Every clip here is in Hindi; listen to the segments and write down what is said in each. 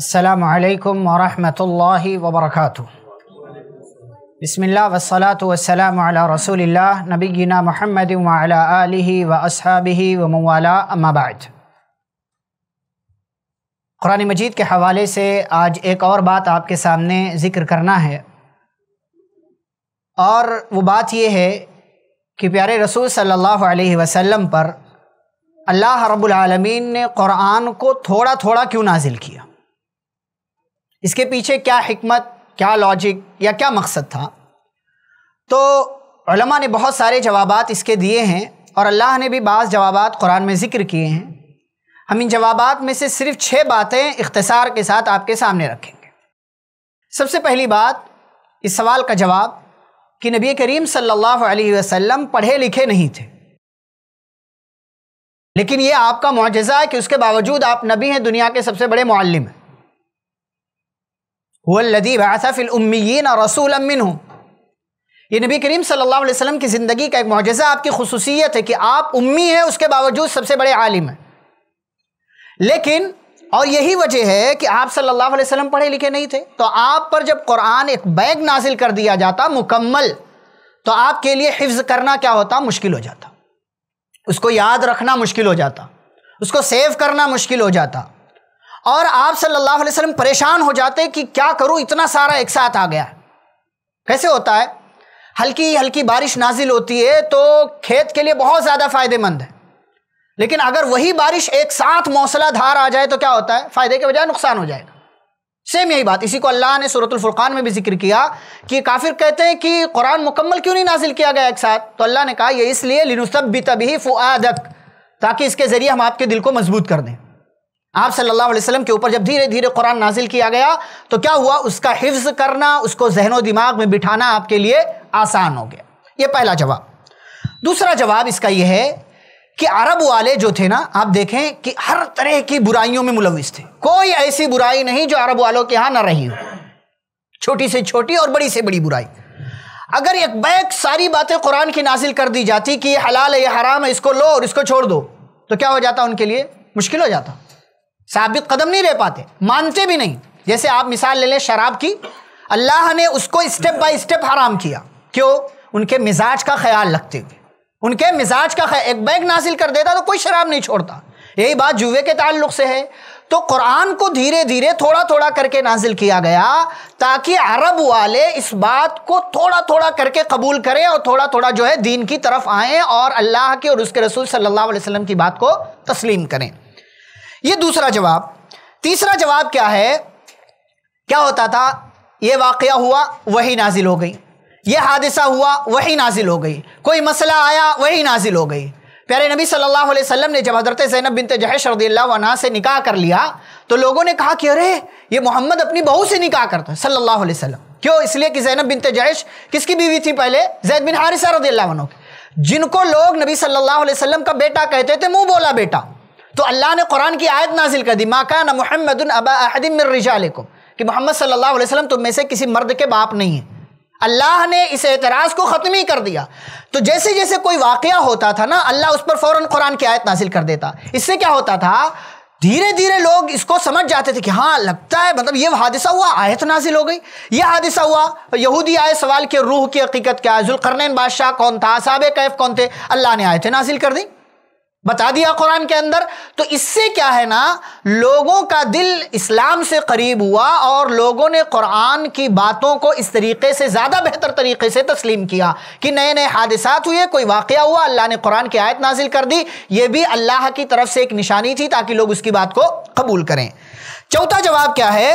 السلام عليكم ورحمة الله وبركاته بسم الله والصلاة والسلام على رسول الله نبينا محمد وعلى آله وأصحابه ومن والاه أما بعد قرآن مجید کے حوالے سے آج ایک اور بات آپ کے سامنے ذکر کرنا ہے اور وہ بات یہ ہے کہ پیارے رسول صلی اللہ علیہ وسلم پر اللہ رب العالمین نے قرآن کو تھوڑا تھوڑا کیوں نازل کیا इसके पीछे क्या हमत क्या लॉजिक या क्या मकसद था तो ने बहुत सारे जवाब इसके दिए हैं और अल्लाह ने भी बाज़ जवाब कुरान में ज़िक्र किए हैं हम इन जवाब में से सिर्फ छः बातें इख्तसार के साथ आपके सामने रखेंगे सबसे पहली बात इस सवाल का जवाब कि नबी करीम सल्लल्लाहु अलैहि वसल्लम पढ़े लिखे नहीं थे लेकिन ये आपका मुजज़ा है कि उसके बावजूद आप नबी हैं दुनिया के सबसे बड़े मालम हैं वल्लदी बासफ़िल उम्मीन और रसूल अमिन हूँ ये नबी करीम सल्लल्लाहु अलैहि वसल्लम की ज़िंदगी का एक मुजज़ा आपकी खसूसियत है कि आप उम्मी हैं उसके बावजूद सबसे बड़े आलिम हैं लेकिन और यही वजह है कि आप सल्लल्लाहु अलैहि वसल्लम पढ़े लिखे नहीं थे तो आप पर जब कुरान एक बैग नासिल कर दिया जाता मुकम्मल तो आपके लिए हिफ्ज़ करना क्या होता मुश्किल हो जाता उसको याद रखना मुश्किल हो जाता उसको सेव करना मुश्किल हो जाता और आप सल्लल्लाहु अलैहि वसल्लम परेशान हो जाते कि क्या करूं इतना सारा एक साथ आ गया कैसे होता है हल्की हल्की बारिश नाजिल होती है तो खेत के लिए बहुत ज़्यादा फ़ायदेमंद है लेकिन अगर वही बारिश एक साथ मौसलाधार आ जाए तो क्या होता है फ़ायदे के बजाय नुकसान हो जाएगा सेम यही बात इसी को अल्लाह ने सूरतुल फुरकान में भी जिक्र किया कि काफिर कहते हैं कि कुरान मुकम्मल क्यों नहीं नाजिल किया गया एक साथ तो अल्लाह ने कहा यह इसलिए लिनुसब भी तभी फुआदक ताकि इसके ज़रिए हम आपके दिल को मजबूत कर दें आप सल्लल्लाहु अलैहि वसल्लम के ऊपर जब धीरे धीरे कुरान नाजिल किया गया तो क्या हुआ उसका हिफ्ज करना उसको जहनो दिमाग में बिठाना आपके लिए आसान हो गया ये पहला जवाब दूसरा जवाब इसका यह है कि अरब वाले जो थे ना आप देखें कि हर तरह की बुराइयों में मुलविस थे कोई ऐसी बुराई नहीं जो अरब वालों के यहाँ ना रही हो छोटी से छोटी और बड़ी से बड़ी बुराई अगर एक बैग सारी बातें कुरान की नाजिल कर दी जाती कि ये हलाल है ये हराम है इसको लो और इसको छोड़ दो तो क्या हो जाता उनके लिए मुश्किल हो जाता साबित कदम नहीं रह पाते मानते भी नहीं जैसे आप मिसाल ले लें शराब की अल्लाह ने उसको स्टेप बाय स्टेप हराम किया क्यों उनके मिजाज का ख्याल रखते हुए उनके मिजाज का ख्याल एक बैग नासिल कर देता तो कोई शराब नहीं छोड़ता यही बात जुए के ताल्लुक से है तो कुरान को धीरे धीरे थोड़ा थोड़ा करके नाजिल किया गया ताकि अरब वाले इस बात को थोड़ा थोड़ा करके कबूल करें और थोड़ा थोड़ा जो है दीन की तरफ आएँ और अल्लाह के और उसके रसूल सल्लल्लाहु अलैहि वसल्लम की बात को तस्लीम करें ये दूसरा जवाब तीसरा जवाब क्या है क्या होता था ये वाक़ हुआ वही नाजिल हो गई ये हादसा हुआ वही नाजिल हो गई कोई मसला आया वही नाजिल हो गई प्यारे नबी सल्लल्लाहु अलैहि वसल्लम ने जब हज़रत ज़ैनब बिनत जहश रदील्ला से निकाह कर लिया तो लोगों ने कहा कि अरे ये मोहम्मद अपनी बहू से निकाह करता है सल्लल्लाहु अलैहि वसल्लम क्यों इसलिए कि ज़ैनब बिन जहश किसकी बीवी थी पहले जैद बिन हारिसा रदील्ला की जिनको लोग नबी सल्लल्लाहु अलैहि वसल्लम का बेटा कहते थे मुँह बोला बेटा तो अल्लाह ने कुरान की आयत नाजिल कर दी माका ना मोहम्मद अबा कि मोहम्मद सल्ला वसलम तुम में से किसी मर्द के बाप नहीं है अल्लाह ने इस एतराज़ को ख़त्म ही कर दिया तो जैसे जैसे कोई वाक़ होता था ना अल्लाह उस पर फ़ौर कुरान की आयत नासिल कर देता इससे क्या होता था धीरे धीरे लोग इसको समझ जाते थे कि हाँ लगता है मतलब ये हादसा हुआ आयत नाजिल हो गई ये हादसा हुआ यहूदी आए सवाल के रूह की हकीकत क्या है जुलकरन बादशाह कौन था साब कैफ कौन थे अल्लाह ने आयत नाजिल कर दी बता दिया कुरान के अंदर तो इससे क्या है ना लोगों का दिल इस्लाम से करीब हुआ और लोगों ने कुरान की बातों को इस तरीके से ज़्यादा बेहतर तरीके से तस्लीम किया कि नए नए हादसा हुए कोई वाक़ हुआ अल्लाह ने कुरान की आयत नाजिल कर दी ये भी अल्लाह की तरफ से एक निशानी थी ताकि लोग उसकी बात को कबूल करें चौथा जवाब क्या है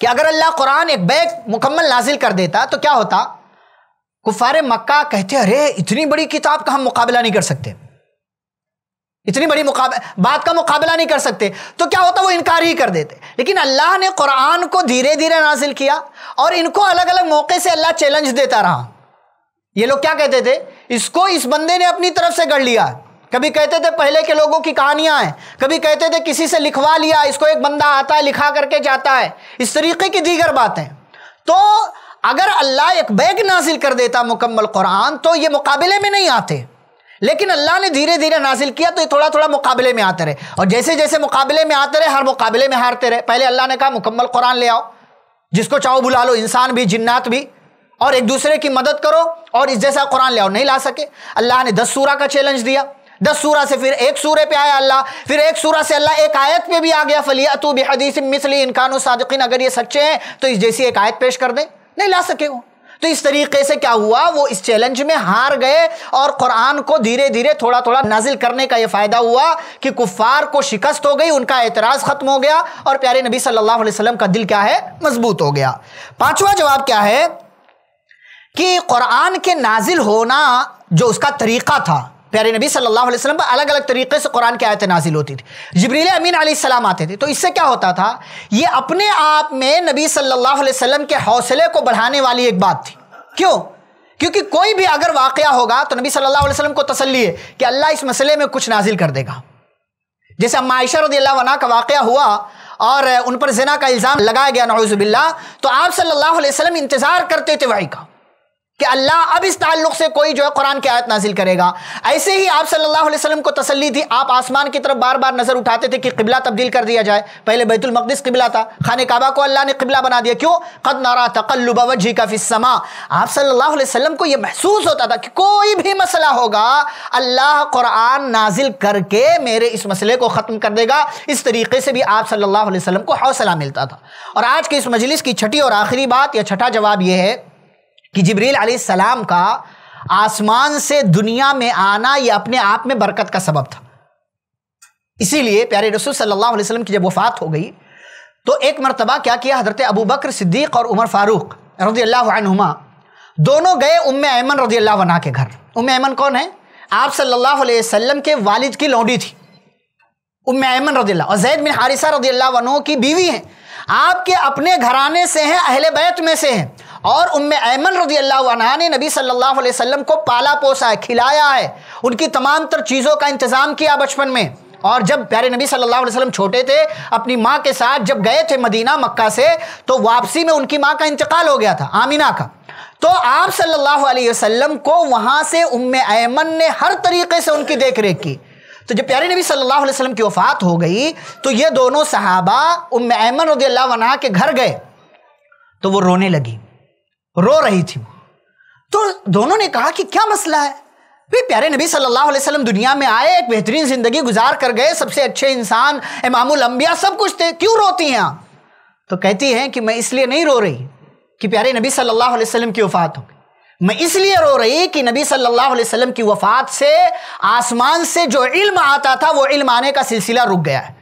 कि अगर अल्लाह कुरान एक बैग मुकम्मल नाजिल कर देता तो क्या होता कुफार मक्का कहते अरे इतनी बड़ी किताब का हम मुकाबला नहीं कर सकते इतनी बड़ी बात का मुकाबला नहीं कर सकते तो क्या होता वो इनकार ही कर देते लेकिन अल्लाह ने कुरान को धीरे धीरे नाजिल किया और इनको अलग अलग मौके से अल्लाह चैलेंज देता रहा ये लोग क्या कहते थे इसको इस बंदे ने अपनी तरफ से गढ़ लिया कभी कहते थे पहले के लोगों की कहानियां हैं कभी कहते थे किसी से लिखवा लिया इसको एक बंदा आता है लिखा करके जाता है इस तरीके की दीगर बातें तो अगर अल्लाह एक बैग नाजिल कर देता मुकम्मल कुरान तो ये मुकाबले में नहीं आते लेकिन अल्लाह ने धीरे धीरे नाजिल किया तो ये थोड़ा थोड़ा मुकाबले में आते रहे और जैसे जैसे मुकाबले में आते रहे हर मुकाबले में हारते रहे पहले अल्लाह ने कहा मुकम्मल कुरान ले आओ जिसको चाहो बुला लो इंसान भी जिन्नात भी और एक दूसरे की मदद करो और इस जैसा कुरान ले आओ नहीं ला सके अल्लाह ने दस सूरा का चैलेंज दिया दस सूरा से फिर एक सूर्य पे आया अल्लाह फिर एक सूरा से अल्लाह एक आयत पे भी आ गया फलियातू बहदीस मिसली इनकान सादकिन अगर ये सच्चे हैं तो इस जैसी एक आयत पेश कर दें नहीं ला सके वो तो इस तरीके से क्या हुआ वो इस चैलेंज में हार गए और कुरान को धीरे धीरे थोड़ा थोड़ा नाजिल करने का ये फायदा हुआ कि कुफार को शिकस्त हो गई उनका एतराज खत्म हो गया और प्यारे नबी सल्लल्लाहु अलैहि वसल्लम का दिल क्या है मजबूत हो गया पांचवा जवाब क्या है कि कुरान के नाजिल होना जो उसका तरीका था प्यारे नबी सल्लल्लाहु अलैहि वसल्लम पर अलग अलग तरीके से कुरान की आयतें नाजिल होती थी जबरील अमीन सलाम आते थे तो इससे क्या होता था ये अपने आप में नबी सल्लल्लाहु अलैहि वसल्लम के हौसले को बढ़ाने वाली एक बात थी क्यों क्योंकि कोई भी अगर वाक़ होगा तो नबी सल्लल्लाहु अलैहि वसल्लम को तसल्ली है कि अल्लाह इस मसले में कुछ नाजिल कर देगा जैसे मायशा रदी वना का वाक़ हुआ और उन पर जना का इल्ज़ाम लगाया गया नौजबिल्ला तो आप सल्लल्लाहु अलैहि वसल्लम इंतज़ार करते थे वही का कि अल्लाह अब इस ताल्लुक से कोई जो है कुरान की आयत नाजिल करेगा ऐसे ही आप सल्लल्लाहु अलैहि वसल्लम को तसल्ली थी आप आसमान की तरफ बार बार नज़र उठाते थे कि किबला तब्दील कर दिया जाए पहले बैतुलमक़दस किबला था खान काबा को अल्लाह ने किबला बना दिया क्यों कद नारा तकल्लुब जी का फिसमा आप सल्लल्लाहु अलैहि वसल्लम को यह महसूस होता था कि कोई भी मसला होगा अल्लाह कुरान नाजिल करके मेरे इस मसले को ख़त्म कर देगा इस तरीके से भी आप सल्लल्लाहु अलैहि वसल्लम को हौसला मिलता था और आज के इस मजलिस की छठी और आखिरी बात या छठा जवाब यह है कि जबरील सलाम का आसमान से दुनिया में आना यह अपने आप में बरकत का सबब था इसीलिए प्यारे रसूल सल्लल्लाहु अलैहि वसल्लम की जब वफात हो गई तो एक मरतबा क्या किया हजरत अबू बकर सिद्दीक और उमर फारूक रजी अल्लाहुमा दोनों गए उम ऐमन रजी अल्लाह के घर उम ऐमन कौन है आप सल्लल्लाहु अलैहि वसल्लम के वालिद की लौंडी थी उम ऐमन रजी और जैद बिन हारिसा रजी अल्लाह की बीवी हैं आपके अपने घराने से हैं अहले बैत में से हैं और उम्म ऐमन रजी अल्लाह ने नबी सल्लल्लाहु अलैहि वसल्लम को पाला पोसा है खिलाया है उनकी तमाम तर चीज़ों का इंतज़ाम किया बचपन में और जब प्यारे नबी सल्लल्लाहु अलैहि वसल्लम छोटे थे अपनी माँ के साथ जब गए थे मदीना मक्का से तो वापसी में उनकी माँ का इंतकाल हो गया था आमीना का तो आप सल्लल्लाहु अलैहि वसल्लम को वहाँ से उम्म ऐमन ने हर तरीके से उनकी देख रेख की तो जब प्यारे नबी सल्लल्लाहु अलैहि वसल्लम की वफ़ात हो गई तो ये दोनों सहाबा उम ऐमन रज़ी अल्लाह के घर गए तो वो रोने लगी रो रही थी तो दोनों ने कहा कि क्या मसला है भाई प्यारे नबी सल्लल्लाहु अलैहि वसल्लम दुनिया में आए एक बेहतरीन जिंदगी गुजार कर गए सबसे अच्छे इंसान इमामुल अंबिया सब कुछ थे क्यों रोती हैं आप तो कहती हैं कि मैं इसलिए नहीं रो रही कि प्यारे नबी सल्लल्लाहु अलैहि वसल्लम की वफ़ात हो गई मैं इसलिए रो रही कि नबी सल्लल्लाहु अलैहि वसल्लम की वफ़ात से आसमान से जो इल्म आता था वो इल्म आने का सिलसिला रुक गया है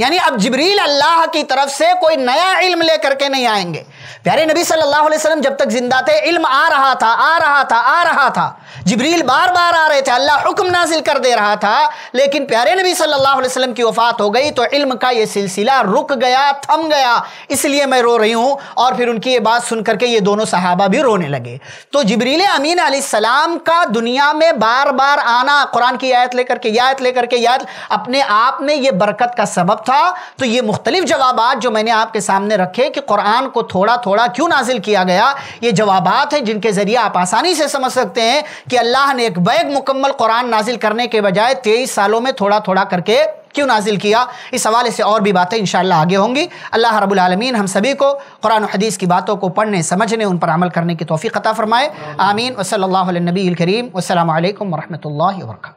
यानी अब जबरील अल्लाह की तरफ से कोई नया इल्म लेकर के नहीं आएंगे प्यारे नबी सल्लल्लाहु अलैहि वसल्लम जब तक जिंदा थे इल्म आ रहा था आ रहा था आ रहा था जबरील बार बार आ रहे थे अल्लाह हुक्म नाजिल कर दे रहा था लेकिन प्यारे नबी सल्लल्लाहु अलैहि वसल्लम की वफात हो गई तो इल्म का ये सिलसिला रुक गया थम गया इसलिए मैं रो रही हूँ और फिर उनकी ये बात सुन करके ये दोनों सहाबा भी रोने लगे तो जबरील अमीन सलाम का दुनिया में बार बार आना कुरान की आयत लेकर के आयत लेकर के याद अपने आप में ये बरकत का सबब था तो ये मुख्तलिफ जवाबात जो मैंने आपके सामने रखे कि कुरान को थोड़ा थोड़ा क्यों नाजिल किया गया ये जवाबात हैं जिनके ज़रिए आप आसानी से समझ सकते हैं कि अल्लाह ने एक बैग मुकम्मल कुरान नाजिल करने के बजाय तेईस सालों में थोड़ा थोड़ा करके क्यों नाजिल किया इस हवाले से और भी बातें इन आगे होंगी अल्लाह रबालमीन हम सभी को कुरान हदीस की बातों को पढ़ने समझने उन पर अमल करने की तोफ़ी अता फ़रमाए आमीन वसल नबी करीम असल वरहमल वर्का